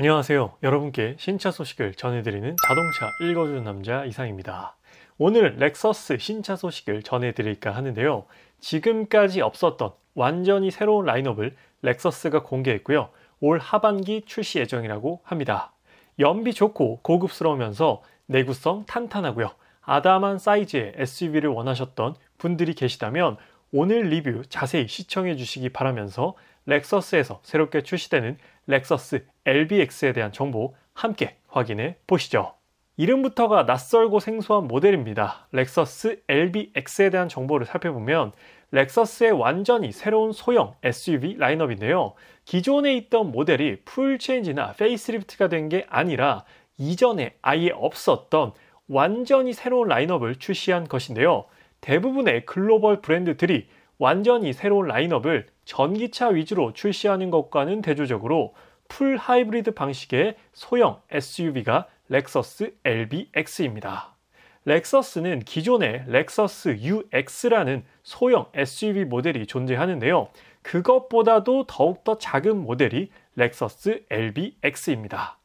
안녕하세요. 여러분께 신차 소식을 전해드리는 자동차 읽어주는 남자 이상입니다. 오늘 렉서스 신차 소식을 전해드릴까 하는데요. 지금까지 없었던 완전히 새로운 라인업을 렉서스가 공개했고요. 올 하반기 출시 예정이라고 합니다. 연비 좋고 고급스러우면서 내구성 탄탄하고요. 아담한 사이즈의 SUV를 원하셨던 분들이 계시다면 오늘 리뷰 자세히 시청해 주시기 바라면서 렉서스에서 새롭게 출시되는 렉서스 LBX에 대한 정보 함께 확인해 보시죠. 이름부터가 낯설고 생소한 모델입니다. 렉서스 LBX에 대한 정보를 살펴보면 렉서스의 완전히 새로운 소형 SUV 라인업인데요. 기존에 있던 모델이 풀체인지나 페이스리프트가 된 게 아니라 이전에 아예 없었던 완전히 새로운 라인업을 출시한 것인데요. 대부분의 글로벌 브랜드들이 완전히 새로운 라인업을 전기차 위주로 출시하는 것과는 대조적으로 풀 하이브리드 방식의 소형 SUV가 렉서스 LBX입니다. 렉서스는 기존의 렉서스 UX라는 소형 SUV 모델이 존재하는데요. 그것보다도 더욱더 작은 모델이 렉서스 LBX입니다.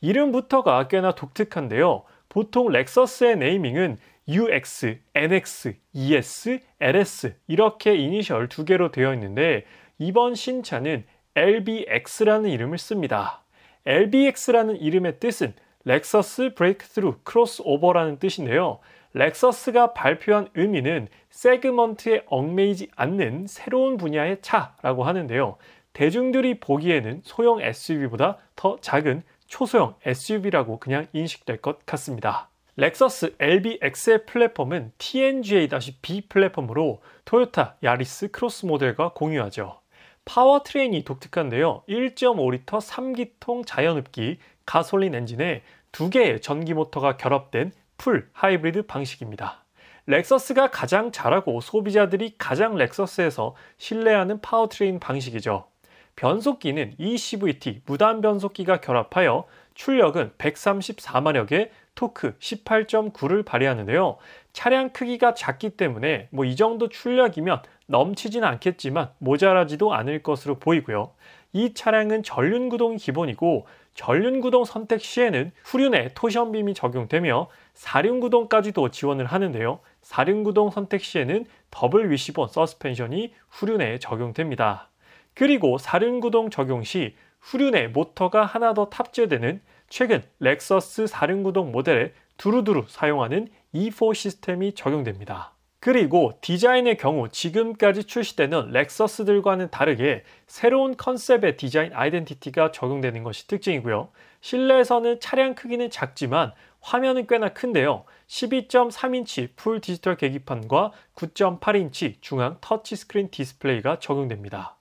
이름부터가 꽤나 독특한데요. 보통 렉서스의 네이밍은 UX, NX, ES, LS 이렇게 이니셜 두 개로 되어 있는데 이번 신차는 LBX라는 이름을 씁니다. LBX라는 이름의 뜻은 렉서스 브레이크스루 크로스오버라는 뜻인데요. 렉서스가 발표한 의미는 세그먼트에 얽매이지 않는 새로운 분야의 차라고 하는데요. 대중들이 보기에는 소형 SUV보다 더 작은 초소형 SUV라고 그냥 인식될 것 같습니다. 렉서스 LBX의 플랫폼은 TNGA-B 플랫폼으로 토요타 야리스 크로스 모델과 공유하죠. 파워트레인이 독특한데요. 1.5리터 3기통 자연흡기 가솔린 엔진에 두 개의 전기 모터가 결합된 풀 하이브리드 방식입니다. 렉서스가 가장 잘하고 소비자들이 가장 렉서스에서 신뢰하는 파워트레인 방식이죠. 변속기는 ECVT 무단 변속기가 결합하여 출력은 134마력에 토크 18.9를 발휘하는데요. 차량 크기가 작기 때문에 뭐 이 정도 출력이면 넘치진 않겠지만 모자라지도 않을 것으로 보이고요. 이 차량은 전륜구동 기본이고 전륜구동 선택 시에는 후륜에 토션빔이 적용되며 4륜구동까지도 지원을 하는데요. 4륜구동 선택 시에는 더블 위시본 서스펜션이 후륜에 적용됩니다. 그리고 4륜구동 적용 시 후륜에 모터가 하나 더 탑재되는 최근 렉서스 4륜구동 모델에 두루두루 사용하는 E4 시스템이 적용됩니다. 그리고 디자인의 경우 지금까지 출시되는 렉서스들과는 다르게 새로운 컨셉의 디자인 아이덴티티가 적용되는 것이 특징이고요. 실내에서는 차량 크기는 작지만 화면은 꽤나 큰데요. 12.3인치 풀 디지털 계기판과 9.8인치 중앙 터치스크린 디스플레이가 적용됩니다.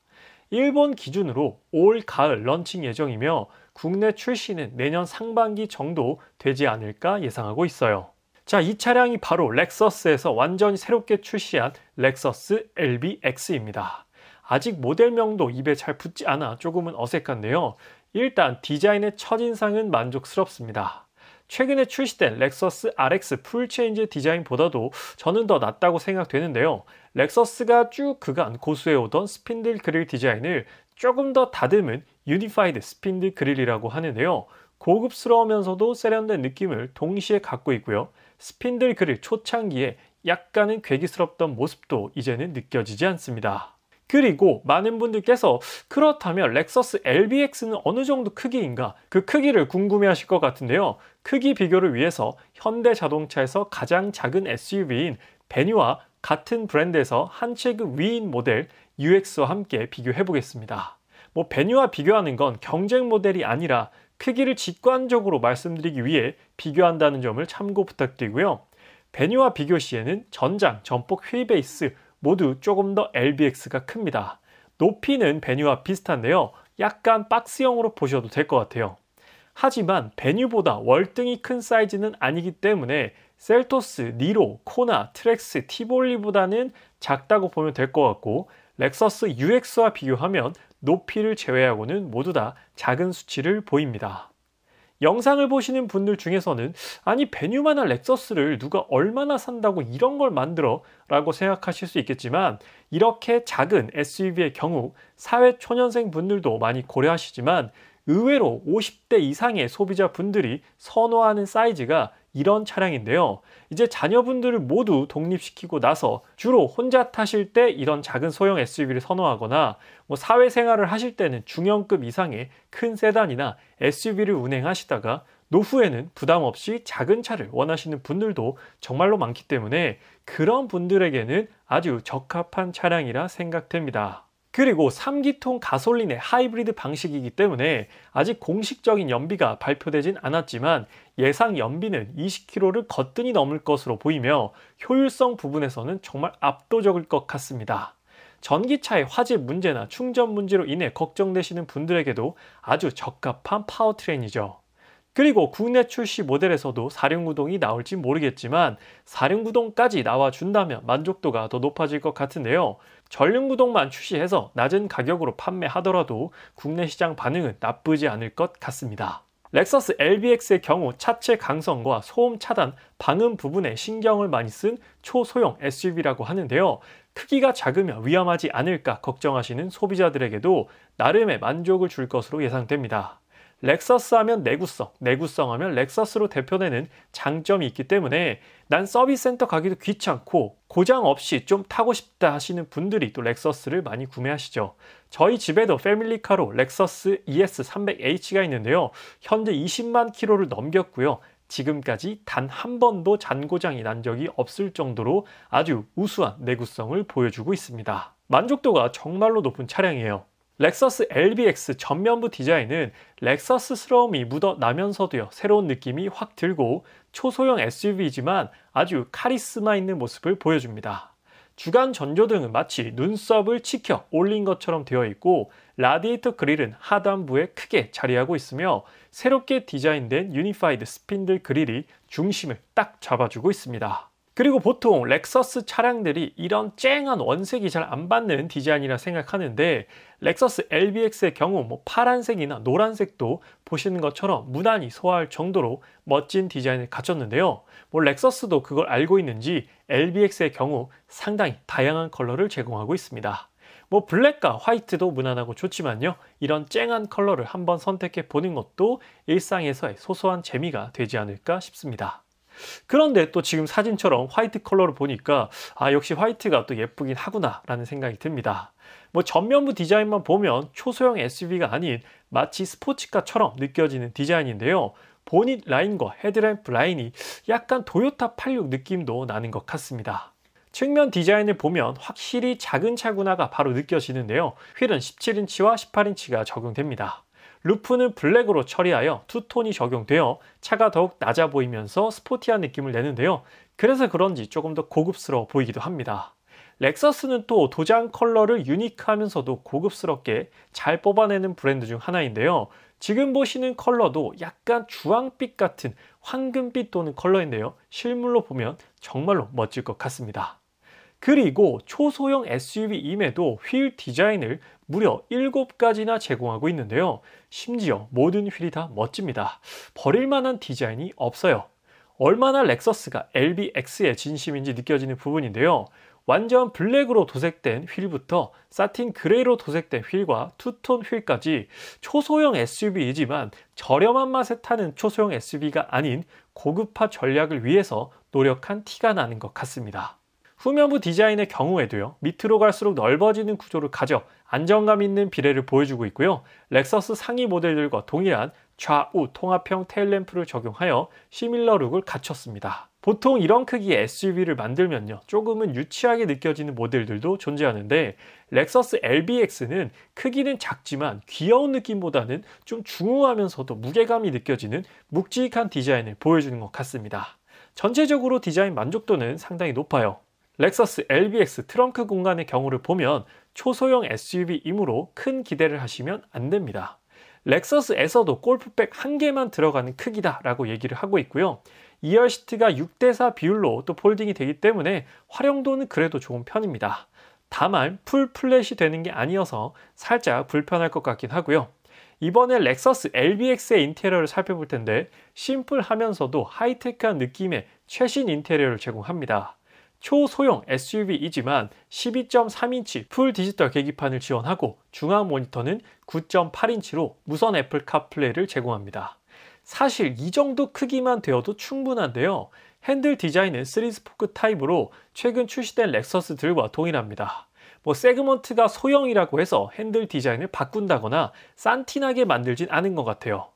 일본 기준으로 올 가을 런칭 예정이며 국내 출시는 내년 상반기 정도 되지 않을까 예상하고 있어요. 자, 이 차량이 바로 렉서스에서 완전히 새롭게 출시한 렉서스 LBX입니다. 아직 모델명도 입에 잘 붙지 않아 조금은 어색한데요. 일단 디자인의 첫인상은 만족스럽습니다. 최근에 출시된 렉서스 RX 풀체인지 디자인보다도 저는 더 낫다고 생각되는데요. 렉서스가 쭉 그간 고수해오던 스핀들 그릴 디자인을 조금 더 다듬은 유니파이드 스핀들 그릴이라고 하는데요. 고급스러우면서도 세련된 느낌을 동시에 갖고 있고요. 스핀들 그릴 초창기에 약간은 괴기스럽던 모습도 이제는 느껴지지 않습니다. 그리고 많은 분들께서 그렇다면 렉서스 LBX는 어느 정도 크기인가 그 크기를 궁금해 하실 것 같은데요. 크기 비교를 위해서 현대 자동차에서 가장 작은 SUV인 베뉴와 같은 브랜드에서 한 체급 위인 모델 UX와 함께 비교해 보겠습니다. 뭐베뉴와 비교하는 건 경쟁 모델이 아니라 크기를 직관적으로 말씀드리기 위해 비교한다는 점을 참고 부탁드리고요. 베뉴와 비교 시에는 전장, 전폭, 휠 베이스 모두 조금 더 LBX가 큽니다. 높이는 베뉴와 비슷한데요. 약간 박스형으로 보셔도 될 것 같아요. 하지만 베뉴보다 월등히 큰 사이즈는 아니기 때문에 셀토스, 니로, 코나, 트렉스, 티볼리보다는 작다고 보면 될 것 같고 렉서스 UX와 비교하면 높이를 제외하고는 모두 다 작은 수치를 보입니다. 영상을 보시는 분들 중에서는 아니 베뉴만한 렉서스를 누가 얼마나 산다고 이런 걸 만들어 라고 생각하실 수 있겠지만 이렇게 작은 SUV의 경우 사회 초년생 분들도 많이 고려하시지만 의외로 50대 이상의 소비자분들이 선호하는 사이즈가 이런 차량인데요. 이제 자녀분들을 모두 독립시키고 나서 주로 혼자 타실 때 이런 작은 소형 SUV를 선호하거나 뭐 사회생활을 하실 때는 중형급 이상의 큰 세단이나 SUV를 운행하시다가 노후에는 부담 없이 작은 차를 원하시는 분들도 정말로 많기 때문에 그런 분들에게는 아주 적합한 차량이라 생각됩니다. 그리고 3기통 가솔린의 하이브리드 방식이기 때문에 아직 공식적인 연비가 발표되진 않았지만 예상 연비는 20km를 거뜬히 넘을 것으로 보이며 효율성 부분에서는 정말 압도적일 것 같습니다. 전기차의 화질 문제나 충전 문제로 인해 걱정되시는 분들에게도 아주 적합한 파워트레인이죠. 그리고 국내 출시 모델에서도 사륜구동이 나올지 모르겠지만 사륜구동까지 나와준다면 만족도가 더 높아질 것 같은데요. 전륜구동만 출시해서 낮은 가격으로 판매하더라도 국내 시장 반응은 나쁘지 않을 것 같습니다. 렉서스 LBX의 경우 차체 강성과 소음 차단, 방음 부분에 신경을 많이 쓴 초소형 SUV라고 하는데요. 크기가 작으면 위험하지 않을까 걱정하시는 소비자들에게도 나름의 만족을 줄 것으로 예상됩니다. 렉서스 하면 내구성, 내구성 하면 렉서스로 대표되는 장점이 있기 때문에 난 서비스 센터 가기도 귀찮고 고장 없이 좀 타고 싶다 하시는 분들이 또 렉서스를 많이 구매하시죠. 저희 집에도 패밀리카로 렉서스 ES300H가 있는데요. 현재 20만 키로를 넘겼고요. 지금까지 단 한 번도 잔고장이 난 적이 없을 정도로 아주 우수한 내구성을 보여주고 있습니다. 만족도가 정말로 높은 차량이에요. 렉서스 LBX 전면부 디자인은 렉서스스러움이 묻어나면서도요, 새로운 느낌이 확 들고 초소형 SUV이지만 아주 카리스마 있는 모습을 보여줍니다. 주간 전조등은 마치 눈썹을 치켜 올린 것처럼 되어 있고 라디에이터 그릴은 하단부에 크게 자리하고 있으며 새롭게 디자인된 유니파이드 스핀들 그릴이 중심을 딱 잡아주고 있습니다. 그리고 보통 렉서스 차량들이 이런 쨍한 원색이 잘 안 받는 디자인이라 생각하는데 렉서스 LBX의 경우 뭐 파란색이나 노란색도 보시는 것처럼 무난히 소화할 정도로 멋진 디자인을 갖췄는데요. 뭐 렉서스도 그걸 알고 있는지 LBX의 경우 상당히 다양한 컬러를 제공하고 있습니다. 뭐 블랙과 화이트도 무난하고 좋지만요. 이런 쨍한 컬러를 한번 선택해 보는 것도 일상에서의 소소한 재미가 되지 않을까 싶습니다. 그런데 또 지금 사진처럼 화이트 컬러를 보니까 아 역시 화이트가 또 예쁘긴 하구나 라는 생각이 듭니다. 뭐 전면부 디자인만 보면 초소형 SUV가 아닌 마치 스포츠카처럼 느껴지는 디자인인데요. 보닛 라인과 헤드램프 라인이 약간 도요타 86 느낌도 나는 것 같습니다. 측면 디자인을 보면 확실히 작은 차구나가 바로 느껴지는데요. 휠은 17인치와 18인치가 적용됩니다. 루프는 블랙으로 처리하여 투톤이 적용되어 차가 더욱 낮아 보이면서 스포티한 느낌을 내는데요. 그래서 그런지 조금 더 고급스러워 보이기도 합니다. 렉서스는 또 도장 컬러를 유니크하면서도 고급스럽게 잘 뽑아내는 브랜드 중 하나인데요. 지금 보시는 컬러도 약간 주황빛 같은 황금빛 도는 컬러인데요. 실물로 보면 정말로 멋질 것 같습니다. 그리고 초소형 SUV임에도 휠 디자인을 무려 7가지나 제공하고 있는데요. 심지어 모든 휠이 다 멋집니다. 버릴만한 디자인이 없어요. 얼마나 렉서스가 LBX의 진심인지 느껴지는 부분인데요. 완전 블랙으로 도색된 휠부터 사틴 그레이로 도색된 휠과 투톤 휠까지 초소형 SUV이지만 저렴한 맛에 타는 초소형 SUV가 아닌 고급화 전략을 위해서 노력한 티가 나는 것 같습니다. 후면부 디자인의 경우에도요. 밑으로 갈수록 넓어지는 구조를 가져 안정감 있는 비례를 보여주고 있고요. 렉서스 상위 모델들과 동일한 좌우 통합형 테일램프를 적용하여 시밀러 룩을 갖췄습니다. 보통 이런 크기의 SUV를 만들면요. 조금은 유치하게 느껴지는 모델들도 존재하는데 렉서스 LBX는 크기는 작지만 귀여운 느낌보다는 좀 중후하면서도 무게감이 느껴지는 묵직한 디자인을 보여주는 것 같습니다. 전체적으로 디자인 만족도는 상당히 높아요. 렉서스 LBX 트렁크 공간의 경우를 보면 초소형 SUV이므로 큰 기대를 하시면 안 됩니다. 렉서스에서도 골프백 한 개만 들어가는 크기다 라고 얘기를 하고 있고요. 2열 시트가 6대4 비율로 또 폴딩이 되기 때문에 활용도는 그래도 좋은 편입니다. 다만 풀 플랫이 되는 게 아니어서 살짝 불편할 것 같긴 하고요. 이번에 렉서스 LBX의 인테리어를 살펴볼 텐데 심플하면서도 하이테크한 느낌의 최신 인테리어를 제공합니다. 초소형 SUV이지만 12.3인치 풀 디지털 계기판을 지원하고 중앙 모니터는 9.8인치로 무선 애플 카플레이를 제공합니다. 사실 이 정도 크기만 되어도 충분한데요. 핸들 디자인은 3스포크 타입으로 최근 출시된 렉서스들과 동일합니다. 뭐 세그먼트가 소형이라고 해서 핸들 디자인을 바꾼다거나 산티나게 만들진 않은 것 같아요.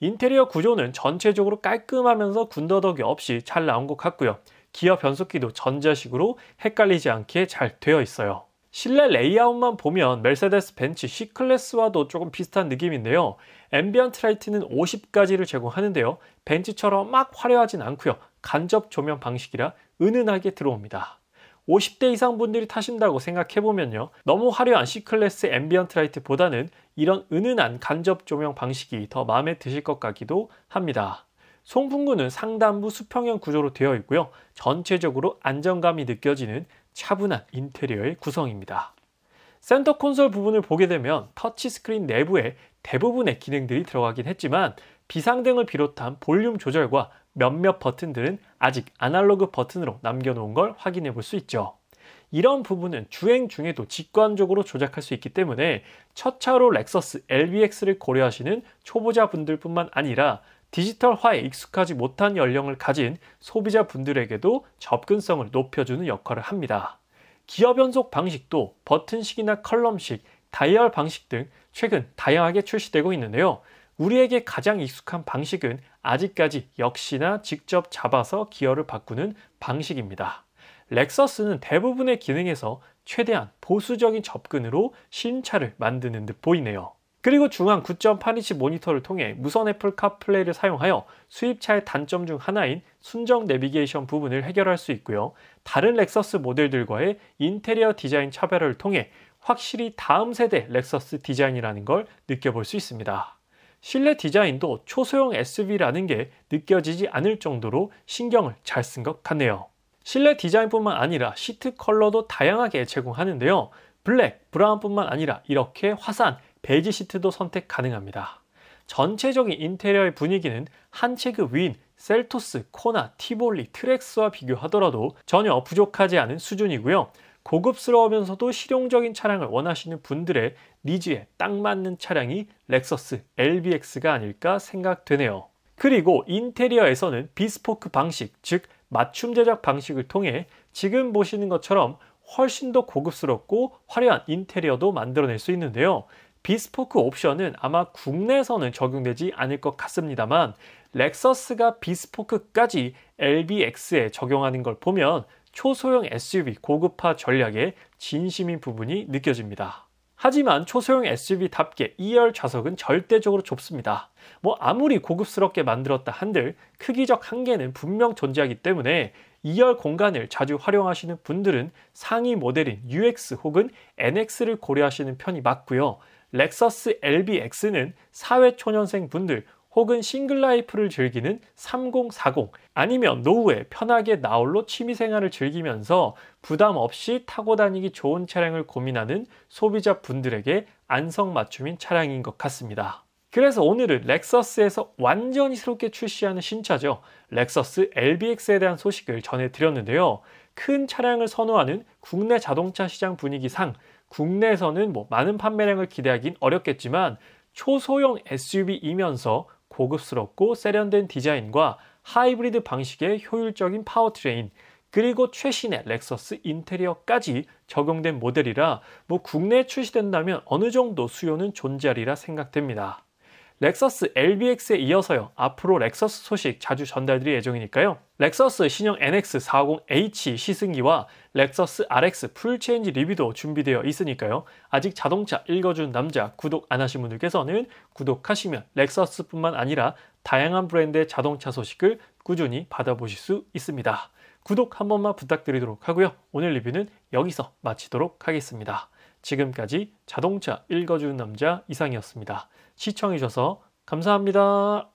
인테리어 구조는 전체적으로 깔끔하면서 군더더기 없이 잘 나온 것 같고요. 기어 변속기도 전자식으로 헷갈리지 않게 잘 되어 있어요. 실내 레이아웃만 보면 멜세데스 벤츠 C클래스와도 조금 비슷한 느낌인데요. 앰비언트 라이트는 50가지를 제공하는데요. 벤츠처럼 막 화려하진 않고요. 간접 조명 방식이라 은은하게 들어옵니다. 50대 이상 분들이 타신다고 생각해보면요. 너무 화려한 C클래스 앰비언트 라이트보다는 이런 은은한 간접 조명 방식이 더 마음에 드실 것 같기도 합니다. 송풍구는 상단부 수평형 구조로 되어 있고요. 전체적으로 안정감이 느껴지는 차분한 인테리어의 구성입니다. 센터 콘솔 부분을 보게 되면 터치스크린 내부에 대부분의 기능들이 들어가긴 했지만 비상등을 비롯한 볼륨 조절과 몇몇 버튼들은 아직 아날로그 버튼으로 남겨놓은 걸 확인해 볼 수 있죠. 이런 부분은 주행 중에도 직관적으로 조작할 수 있기 때문에 첫 차로 렉서스 LBX를 고려하시는 초보자분들뿐만 아니라 디지털화에 익숙하지 못한 연령을 가진 소비자분들에게도 접근성을 높여주는 역할을 합니다. 기업 연속 방식도 버튼식이나 컬럼식, 다이얼 방식 등 최근 다양하게 출시되고 있는데요. 우리에게 가장 익숙한 방식은 아직까지 역시나 직접 잡아서 기어를 바꾸는 방식입니다. 렉서스는 대부분의 기능에서 최대한 보수적인 접근으로 신차를 만드는 듯 보이네요. 그리고 중앙 9.8인치 모니터를 통해 무선 애플 카플레이를 사용하여 수입차의 단점 중 하나인 순정 내비게이션 부분을 해결할 수 있고요. 다른 렉서스 모델들과의 인테리어 디자인 차별화를 통해 확실히 다음 세대 렉서스 디자인이라는 걸 느껴볼 수 있습니다. 실내 디자인도 초소형 SUV라는 게 느껴지지 않을 정도로 신경을 잘 쓴 것 같네요. 실내 디자인뿐만 아니라 시트 컬러도 다양하게 제공하는데요. 블랙, 브라운뿐만 아니라 이렇게 화산, 베이지 시트도 선택 가능합니다. 전체적인 인테리어의 분위기는 한체그 윈, 셀토스, 코나, 티볼리, 트렉스와 비교하더라도 전혀 부족하지 않은 수준이고요. 고급스러우면서도 실용적인 차량을 원하시는 분들의 니즈에 딱 맞는 차량이 렉서스 LBX가 아닐까 생각되네요. 그리고 인테리어에서는 비스포크 방식, 즉 맞춤 제작 방식을 통해 지금 보시는 것처럼 훨씬 더 고급스럽고 화려한 인테리어도 만들어낼 수 있는데요. 비스포크 옵션은 아마 국내에서는 적용되지 않을 것 같습니다만 렉서스가 비스포크까지 LBX에 적용하는 걸 보면 초소형 SUV 고급화 전략의 진심인 부분이 느껴집니다. 하지만 초소형 SUV답게 2열 좌석은 절대적으로 좁습니다. 뭐 아무리 고급스럽게 만들었다 한들 크기적 한계는 분명 존재하기 때문에 2열 공간을 자주 활용하시는 분들은 상위 모델인 UX 혹은 NX를 고려하시는 편이 맞고요. 렉서스 LBX는 사회초년생 분들 혹은 싱글라이프를 즐기는 3040 아니면 노후에 편하게 나홀로 취미생활을 즐기면서 부담 없이 타고 다니기 좋은 차량을 고민하는 소비자 분들에게 안성맞춤인 차량인 것 같습니다. 그래서 오늘은 렉서스에서 완전히 새롭게 출시하는 신차죠. 렉서스 LBX에 대한 소식을 전해드렸는데요. 큰 차량을 선호하는 국내 자동차 시장 분위기상 국내에서는 뭐 많은 판매량을 기대하긴 어렵겠지만 초소형 SUV이면서 고급스럽고 세련된 디자인과 하이브리드 방식의 효율적인 파워트레인 그리고 최신의 렉서스 인테리어까지 적용된 모델이라 뭐 국내에 출시된다면 어느 정도 수요는 존재하리라 생각됩니다. 렉서스 LBX에 이어서요. 앞으로 렉서스 소식 자주 전달드릴 예정이니까요. 렉서스 신형 NX40H 시승기와 렉서스 RX 풀체인지 리뷰도 준비되어 있으니까요. 아직 자동차 읽어준 남자 구독 안 하신 분들께서는 구독하시면 렉서스뿐만 아니라 다양한 브랜드의 자동차 소식을 꾸준히 받아보실 수 있습니다. 구독 한 번만 부탁드리도록 하고요. 오늘 리뷰는 여기서 마치도록 하겠습니다. 지금까지 자동차 읽어주는 남자 이상이었습니다. 시청해주셔서 감사합니다.